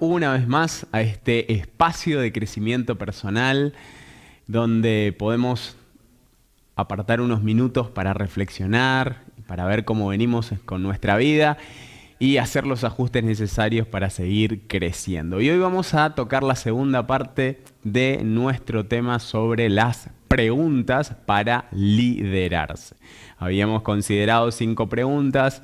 una vez más a este espacio de crecimiento personal donde podemos apartar unos minutos para reflexionar, para ver cómo venimos con nuestra vida y hacer los ajustes necesarios para seguir creciendo. Y hoy vamos a tocar la segunda parte de nuestro tema sobre las preguntas para liderarse. Habíamos considerado cinco preguntas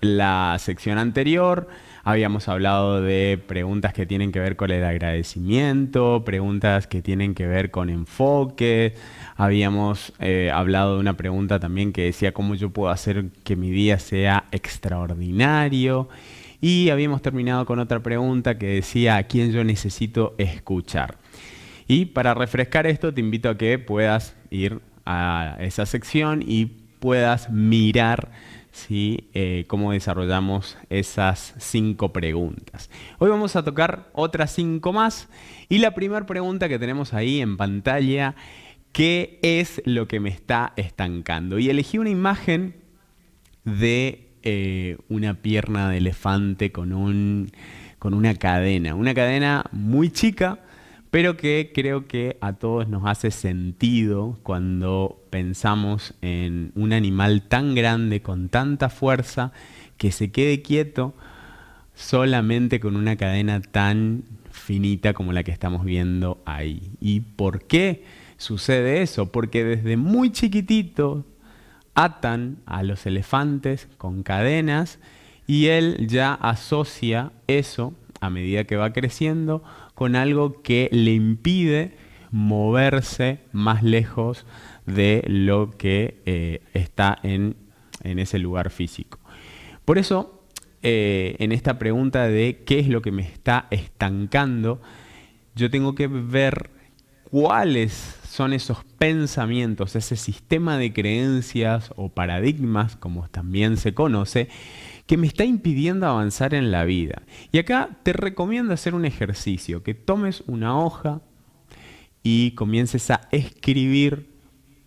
la sección anterior Habíamos hablado de preguntas que tienen que ver con el agradecimiento, preguntas que tienen que ver con enfoque. Habíamos eh, hablado de una pregunta también que decía cómo yo puedo hacer que mi día sea extraordinario. Y habíamos terminado con otra pregunta que decía a quién yo necesito escuchar. Y para refrescar esto te invito a que puedas ir a esa sección y puedas mirar ¿sí? Eh, cómo desarrollamos esas cinco preguntas. Hoy vamos a tocar otras cinco más y la primera pregunta que tenemos ahí en pantalla, ¿qué es lo que me está estancando? Y elegí una imagen de eh, una pierna de elefante con, con una cadena, una cadena muy chica pero que creo que a todos nos hace sentido cuando pensamos en un animal tan grande, con tanta fuerza, que se quede quieto solamente con una cadena tan finita como la que estamos viendo ahí. ¿Y por qué sucede eso? Porque desde muy chiquitito atan a los elefantes con cadenas y él ya asocia eso a medida que va creciendo con algo que le impide moverse más lejos de lo que eh, está en, en, ese lugar físico. Por eso, eh, en esta pregunta de qué es lo que me está estancando, yo tengo que ver cuáles son esos pensamientos, ese sistema de creencias o paradigmas, como también se conoce, que me está impidiendo avanzar en la vida. Y acá te recomiendo hacer un ejercicio, que tomes una hoja y comiences a escribir,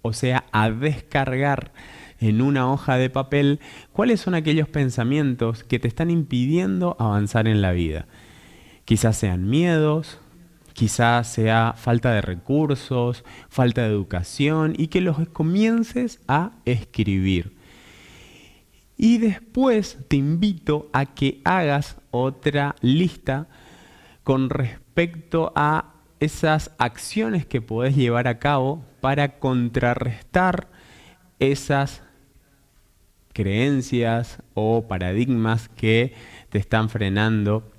o sea, a descargar en una hoja de papel cuáles son aquellos pensamientos que te están impidiendo avanzar en la vida. Quizás sean miedos, quizás sea falta de recursos, falta de educación, y que los comiences a escribir. Y después te invito a que hagas otra lista con respecto a esas acciones que podés llevar a cabo para contrarrestar esas creencias o paradigmas que te están frenando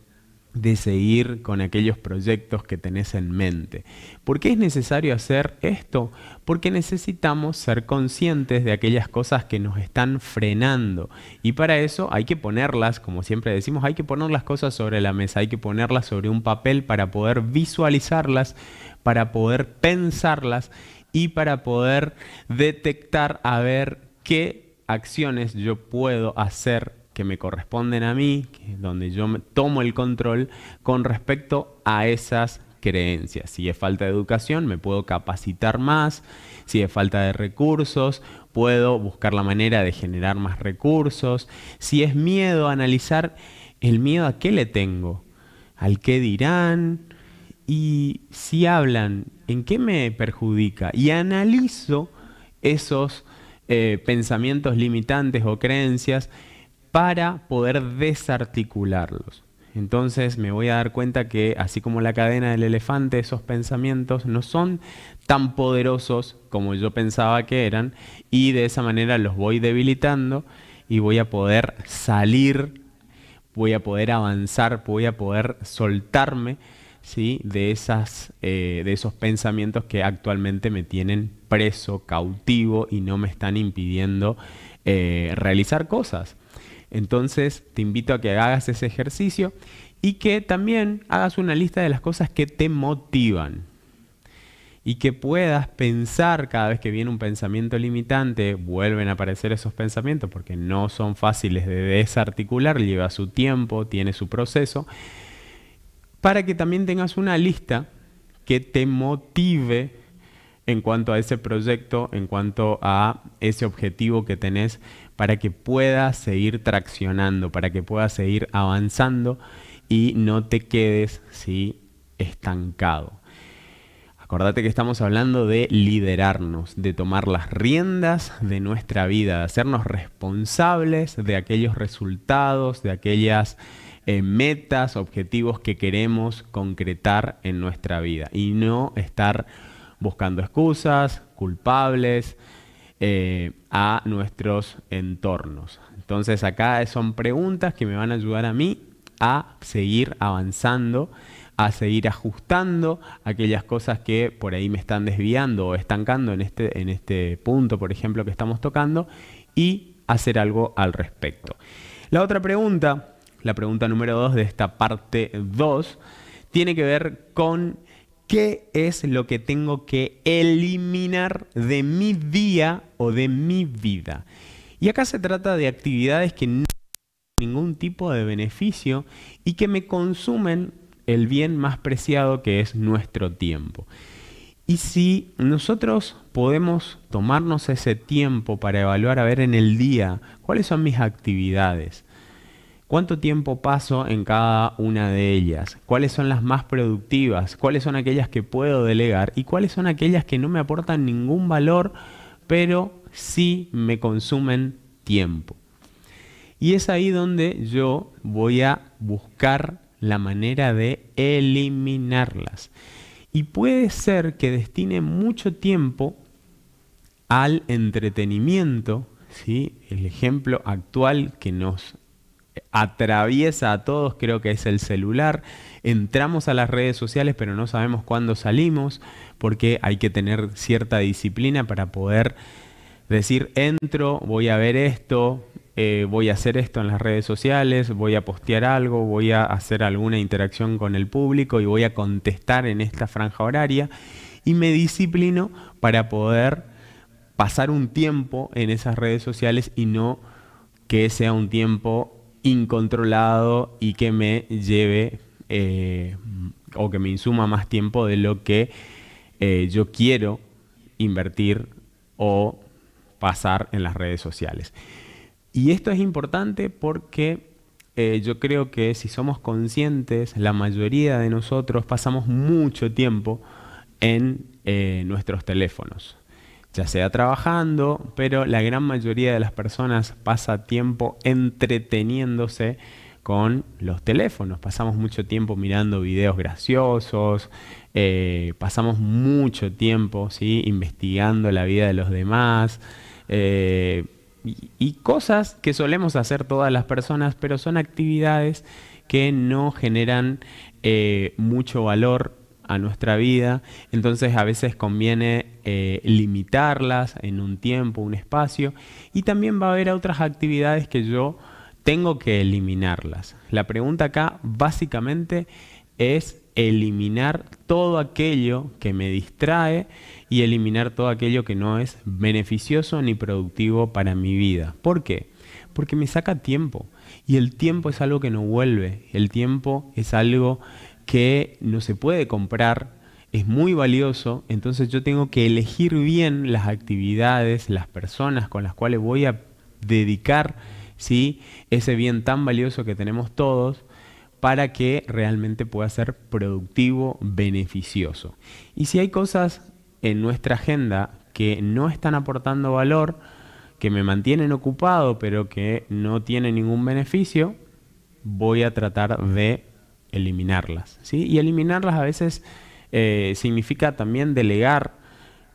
de seguir con aquellos proyectos que tenés en mente. ¿Por qué es necesario hacer esto? Porque necesitamos ser conscientes de aquellas cosas que nos están frenando. Y para eso hay que ponerlas, como siempre decimos, hay que poner las cosas sobre la mesa, hay que ponerlas sobre un papel para poder visualizarlas, para poder pensarlas y para poder detectar a ver qué acciones yo puedo hacer que me corresponden a mí, donde yo tomo el control con respecto a esas creencias. Si es falta de educación, me puedo capacitar más. Si es falta de recursos, puedo buscar la manera de generar más recursos. Si es miedo, analizar el miedo a qué le tengo, al qué dirán. Y si hablan, ¿en qué me perjudica? Y analizo esos eh, pensamientos limitantes o creencias para poder desarticularlos. Entonces me voy a dar cuenta que, así como la cadena del elefante, esos pensamientos no son tan poderosos como yo pensaba que eran y de esa manera los voy debilitando y voy a poder salir, voy a poder avanzar, voy a poder soltarme de, esas, eh, de esos pensamientos que actualmente me tienen preso, cautivo y no me están impidiendo eh, realizar cosas. Entonces te invito a que hagas ese ejercicio y que también hagas una lista de las cosas que te motivan y que puedas pensar cada vez que viene un pensamiento limitante, vuelven a aparecer esos pensamientos porque no son fáciles de desarticular, lleva su tiempo, tiene su proceso, para que también tengas una lista que te motive en cuanto a ese proyecto, en cuanto a ese objetivo que tenés para que puedas seguir traccionando, para que puedas seguir avanzando y no te quedes ¿sí? estancado. Acordate que estamos hablando de liderarnos, de tomar las riendas de nuestra vida, de hacernos responsables de aquellos resultados, de aquellas eh, metas, objetivos que queremos concretar en nuestra vida y no estar buscando excusas, culpables, eh, a nuestros entornos. Entonces acá son preguntas que me van a ayudar a mí a seguir avanzando, a seguir ajustando aquellas cosas que por ahí me están desviando o estancando en este, en este punto, por ejemplo, que estamos tocando, y hacer algo al respecto. La otra pregunta, la pregunta número 2 de esta parte 2, tiene que ver con ¿Qué es lo que tengo que eliminar de mi día o de mi vida? Y acá se trata de actividades que no tienen ningún tipo de beneficio y que me consumen el bien más preciado que es nuestro tiempo. Y si nosotros podemos tomarnos ese tiempo para evaluar, a ver en el día, cuáles son mis actividades, ¿Cuánto tiempo paso en cada una de ellas? ¿Cuáles son las más productivas? ¿Cuáles son aquellas que puedo delegar? ¿Y cuáles son aquellas que no me aportan ningún valor, pero sí me consumen tiempo? Y es ahí donde yo voy a buscar la manera de eliminarlas. Y puede ser que destine mucho tiempo al entretenimiento, ¿sí? el ejemplo actual que nos atraviesa a todos, creo que es el celular. Entramos a las redes sociales, pero no sabemos cuándo salimos, porque hay que tener cierta disciplina para poder decir, entro, voy a ver esto, eh, voy a hacer esto en las redes sociales, voy a postear algo, voy a hacer alguna interacción con el público y voy a contestar en esta franja horaria. Y me disciplino para poder pasar un tiempo en esas redes sociales y no que sea un tiempo incontrolado y que me lleve eh, o que me insuma más tiempo de lo que eh, yo quiero invertir o pasar en las redes sociales. Y esto es importante porque eh, yo creo que si somos conscientes, la mayoría de nosotros pasamos mucho tiempo en nuestros teléfonos ya sea trabajando, pero la gran mayoría de las personas pasa tiempo entreteniéndose con los teléfonos. Pasamos mucho tiempo mirando videos graciosos, eh, pasamos mucho tiempo ¿sí? investigando la vida de los demás. Eh, y, cosas que solemos hacer todas las personas, pero son actividades que no generan eh, mucho valor a nuestra vida, entonces a veces conviene eh, limitarlas en un tiempo, un espacio, y también va a haber otras actividades que yo tengo que eliminarlas. La pregunta acá básicamente es eliminar todo aquello que me distrae y eliminar todo aquello que no es beneficioso ni productivo para mi vida. ¿Por qué? Porque me saca tiempo y el tiempo es algo que no vuelve, el tiempo es algo que no se puede comprar, es muy valioso, entonces yo tengo que elegir bien las actividades, las personas con las cuales voy a dedicar ¿sí? ese bien tan valioso que tenemos todos para que realmente pueda ser productivo, beneficioso. Y si hay cosas en nuestra agenda que no están aportando valor, que me mantienen ocupado pero que no tienen ningún beneficio, voy a tratar de eliminarlas. ¿sí? Y eliminarlas a veces eh, significa también delegar,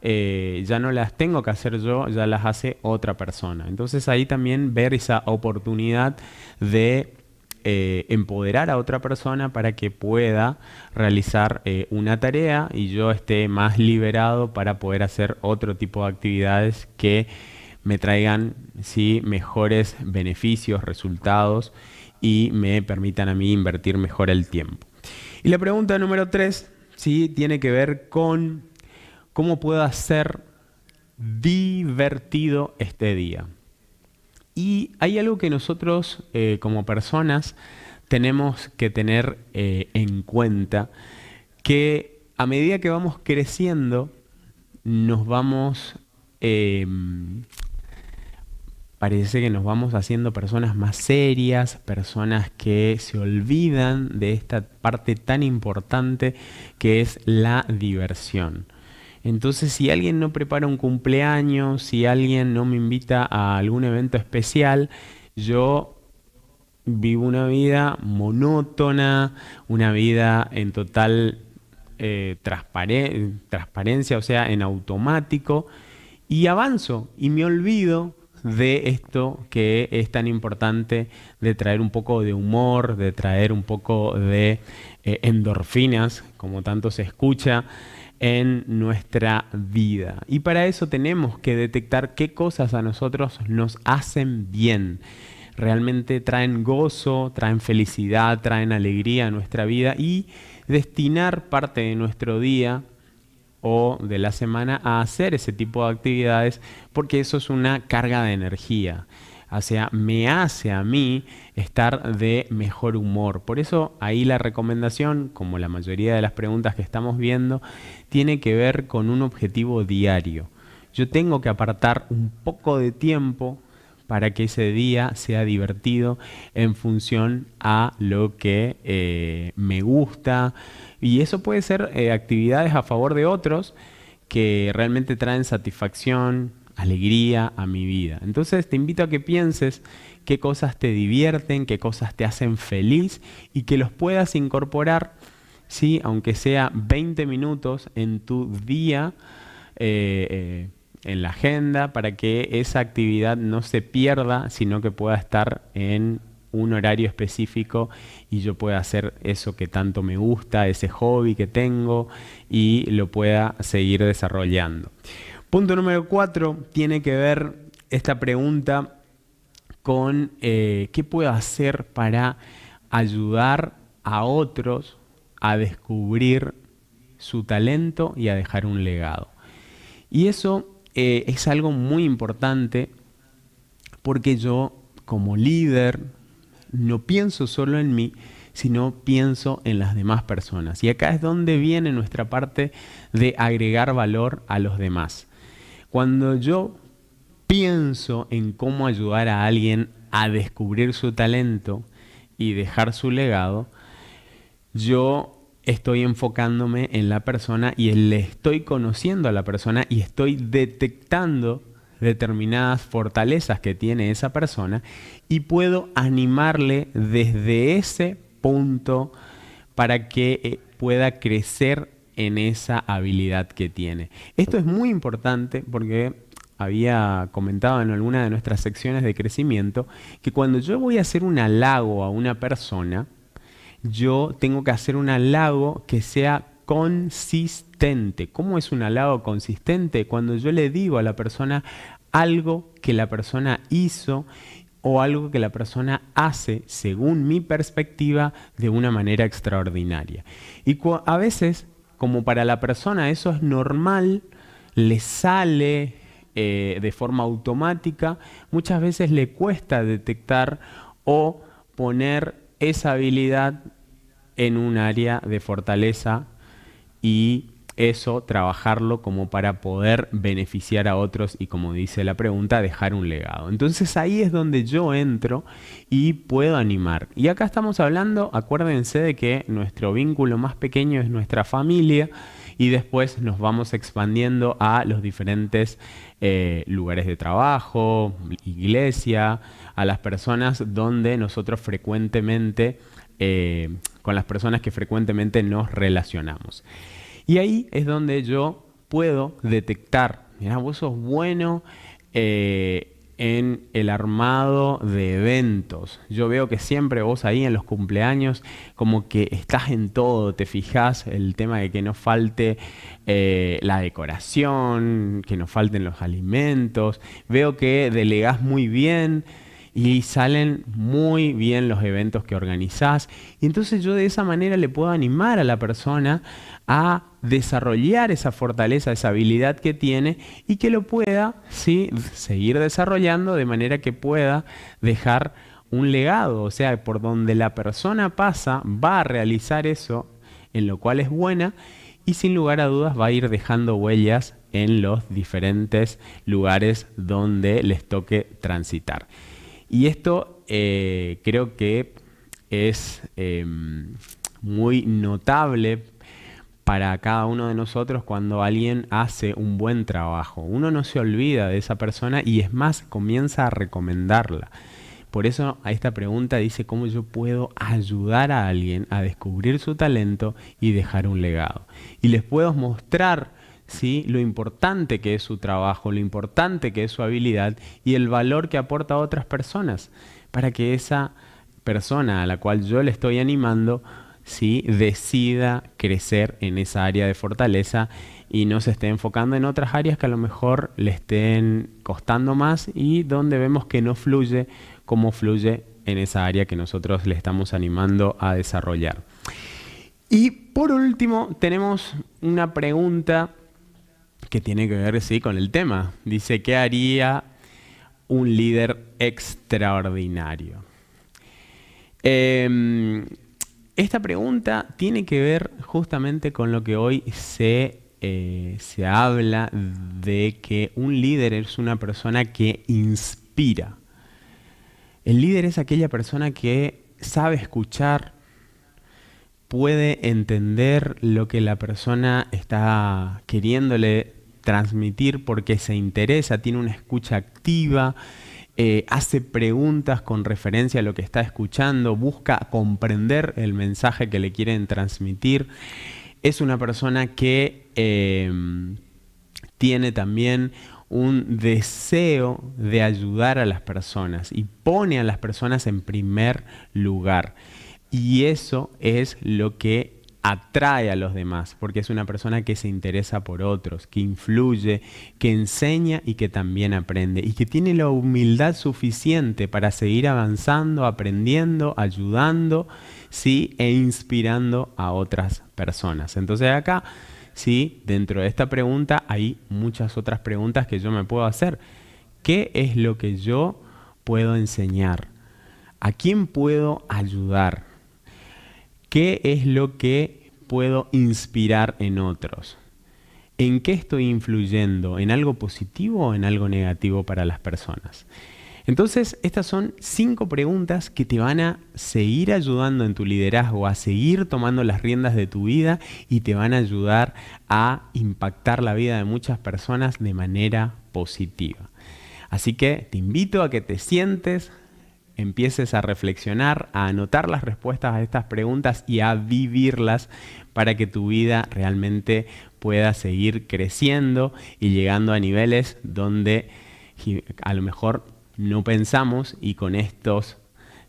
eh, ya no las tengo que hacer yo, ya las hace otra persona. Entonces ahí también ver esa oportunidad de eh, empoderar a otra persona para que pueda realizar una tarea y yo esté más liberado para poder hacer otro tipo de actividades que me traigan sí, mejores beneficios, resultados y me permitan a mí invertir mejor el tiempo. Y la pregunta número tres, ¿sí? tiene que ver con cómo puedo hacer divertido este día. Y hay algo que nosotros eh, como personas tenemos que tener eh, en cuenta, que a medida que vamos creciendo, nos vamos em, Parece que nos vamos haciendo personas más serias, personas que se olvidan de esta parte tan importante que es la diversión. Entonces, si alguien no prepara un cumpleaños, si alguien no me invita a algún evento especial, yo vivo una vida monótona, una vida en total eh, transparencia, o sea, en automático, y avanzo y me olvido de esto que es tan importante de traer un poco de humor, de traer un poco de eh, endorfinas, como tanto se escucha en nuestra vida. Y para eso tenemos que detectar qué cosas a nosotros nos hacen bien. Realmente traen gozo, traen felicidad, traen alegría a nuestra vida y destinar parte de nuestro día o de la semana a hacer ese tipo de actividades porque eso es una carga de energía. O sea, me hace a mí estar de mejor humor. Por eso ahí la recomendación, como la mayoría de las preguntas que estamos viendo, tiene que ver con un objetivo diario. Yo tengo que apartar un poco de tiempo para que ese día sea divertido en función a lo que eh, me gusta. Y eso puede ser eh, actividades a favor de otros que realmente traen satisfacción, alegría a mi vida. Entonces te invito a que pienses qué cosas te divierten, qué cosas te hacen feliz y que los puedas incorporar, ¿sí? aunque sea 20 minutos en tu día. Eh, en la agenda para que esa actividad no se pierda, sino que pueda estar en un horario específico y yo pueda hacer eso que tanto me gusta, ese hobby que tengo y lo pueda seguir desarrollando. Punto número cuatro tiene que ver esta pregunta con eh, qué puedo hacer para ayudar a otros a descubrir su talento y a dejar un legado. Y eso eh, es algo muy importante porque yo como líder no pienso solo en mí, sino pienso en las demás personas. Y acá es donde viene nuestra parte de agregar valor a los demás. Cuando yo pienso en cómo ayudar a alguien a descubrir su talento y dejar su legado, yo estoy enfocándome en la persona y le estoy conociendo a la persona y estoy detectando determinadas fortalezas que tiene esa persona y puedo animarle desde ese punto para que eh, pueda crecer en esa habilidad que tiene. Esto es muy importante porque había comentado en alguna de nuestras secciones de crecimiento que cuando yo voy a hacer un halago a una persona, yo tengo que hacer un halago que sea consistente. ¿Cómo es un halago consistente? Cuando yo le digo a la persona algo que la persona hizo o algo que la persona hace, según mi perspectiva, de una manera extraordinaria. Y a veces, como para la persona eso es normal, le sale eh, de forma automática, muchas veces le cuesta detectar o poner esa habilidad en un área de fortaleza y eso trabajarlo como para poder beneficiar a otros y como dice la pregunta, dejar un legado. Entonces ahí es donde yo entro y puedo animar. Y acá estamos hablando, acuérdense de que nuestro vínculo más pequeño es nuestra familia y después nos vamos expandiendo a los diferentes eh, lugares de trabajo, iglesia, a las personas donde nosotros frecuentemente, eh, con las personas que frecuentemente nos relacionamos. Y ahí es donde yo puedo detectar, mira, vos sos bueno eh, en el armado de eventos. Yo veo que siempre vos ahí en los cumpleaños como que estás en todo, te fijas el tema de que no falte eh, la decoración, que no falten los alimentos. Veo que delegás muy bien, y salen muy bien los eventos que organizás. Y entonces yo de esa manera le puedo animar a la persona a desarrollar esa fortaleza, esa habilidad que tiene y que lo pueda ¿sí? seguir desarrollando de manera que pueda dejar un legado, o sea, por donde la persona pasa va a realizar eso en lo cual es buena y sin lugar a dudas va a ir dejando huellas en los diferentes lugares donde les toque transitar. Y esto eh, creo que es em, muy notable para cada uno de nosotros cuando alguien hace un buen trabajo. Uno no se olvida de esa persona y es más, comienza a recomendarla. Por eso a esta pregunta dice cómo yo puedo ayudar a alguien a descubrir su talento y dejar un legado. Y les puedo mostrar lo importante que es su trabajo, lo importante que es su habilidad y el valor que aporta a otras personas, para que esa persona a la cual yo le estoy animando si decida crecer en esa área de fortaleza y no se esté enfocando en otras áreas que a lo mejor le estén costando más y donde vemos que no fluye como fluye en esa área que nosotros le estamos animando a desarrollar. Y por último, tenemos una pregunta que tiene que ver sí, con el tema. Dice, ¿qué haría un líder extraordinario? Em, esta pregunta tiene que ver justamente con lo que hoy se, eh, se habla de que un líder es una persona que inspira. El líder es aquella persona que sabe escuchar, puede entender lo que la persona está queriéndole transmitir porque se interesa, tiene una escucha activa, eh, hace preguntas con referencia a lo que está escuchando, busca comprender el mensaje que le quieren transmitir. Es una persona que em, tiene también un deseo de ayudar a las personas y pone a las personas en primer lugar. Y eso es lo que atrae a los demás, porque es una persona que se interesa por otros, que influye, que enseña y que también aprende, y que tiene la humildad suficiente para seguir avanzando, aprendiendo, ayudando, sí, e inspirando a otras personas. Entonces acá, sí, dentro de esta pregunta hay muchas otras preguntas que yo me puedo hacer. ¿Qué es lo que yo puedo enseñar? ¿A quién puedo ayudar? ¿Qué es lo que puedo inspirar en otros? ¿En qué estoy influyendo? ¿En algo positivo o en algo negativo para las personas? Entonces, estas son cinco preguntas que te van a seguir ayudando en tu liderazgo, a seguir tomando las riendas de tu vida y te van a ayudar a impactar la vida de muchas personas de manera positiva. Así que te invito a que te sientes, empieces a reflexionar, a anotar las respuestas a estas preguntas y a vivirlas para que tu vida realmente pueda seguir creciendo y llegando a niveles donde a lo mejor no pensamos y con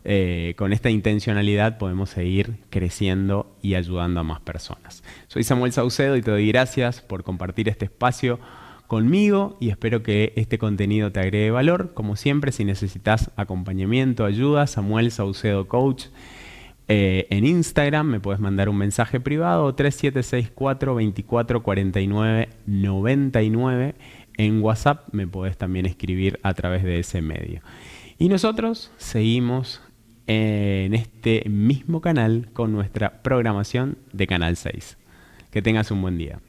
eh, con esta intencionalidad podemos seguir creciendo y ayudando a más personas. Soy Samuel Saucedo y te doy gracias por compartir este espacio conmigo y espero que este contenido te agregue valor. Como siempre, si necesitas acompañamiento, ayuda, Samuel Saucedo Coach. Eh, en Instagram me puedes mandar un mensaje privado 3764 24 49 99. En WhatsApp me puedes también escribir a través de ese medio. Y nosotros seguimos eh, en este mismo canal con nuestra programación de Canal 6. Que tengas un buen día.